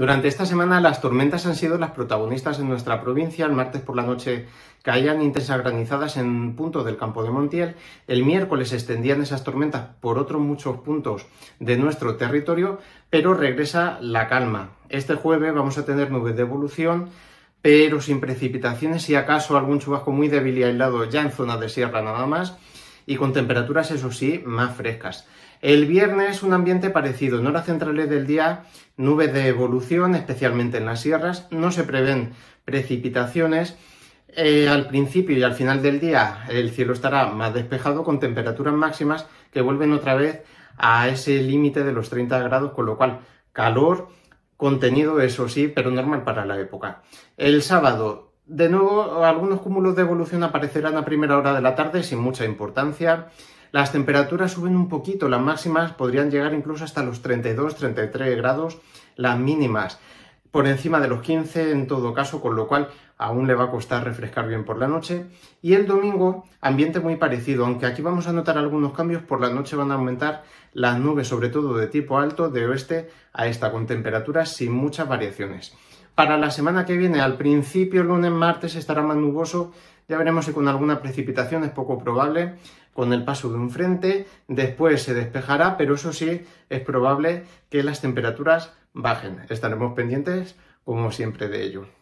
Durante esta semana las tormentas han sido las protagonistas en nuestra provincia. El martes por la noche caían intensas granizadas en puntos del campo de Montiel. El miércoles extendían esas tormentas por otros muchos puntos de nuestro territorio, pero regresa la calma. Este jueves vamos a tener nubes de evolución, pero sin precipitaciones y acaso algún chubasco muy débil y aislado ya en zona de sierra nada más y con temperaturas, eso sí, más frescas. El viernes un ambiente parecido. En horas centrales del día, nubes de evolución, especialmente en las sierras. No se prevén precipitaciones. Eh, al principio y al final del día el cielo estará más despejado con temperaturas máximas que vuelven otra vez a ese límite de los 30 grados, con lo cual calor contenido, eso sí, pero normal para la época. El sábado de nuevo, algunos cúmulos de evolución aparecerán a primera hora de la tarde sin mucha importancia. Las temperaturas suben un poquito, las máximas podrían llegar incluso hasta los 32-33 grados, las mínimas por encima de los 15 en todo caso, con lo cual aún le va a costar refrescar bien por la noche. Y el domingo, ambiente muy parecido, aunque aquí vamos a notar algunos cambios, por la noche van a aumentar las nubes, sobre todo de tipo alto, de oeste a esta, con temperaturas sin muchas variaciones. Para la semana que viene, al principio, lunes, martes, estará más nuboso. Ya veremos si con alguna precipitación es poco probable con el paso de un frente. Después se despejará, pero eso sí, es probable que las temperaturas bajen. Estaremos pendientes, como siempre, de ello.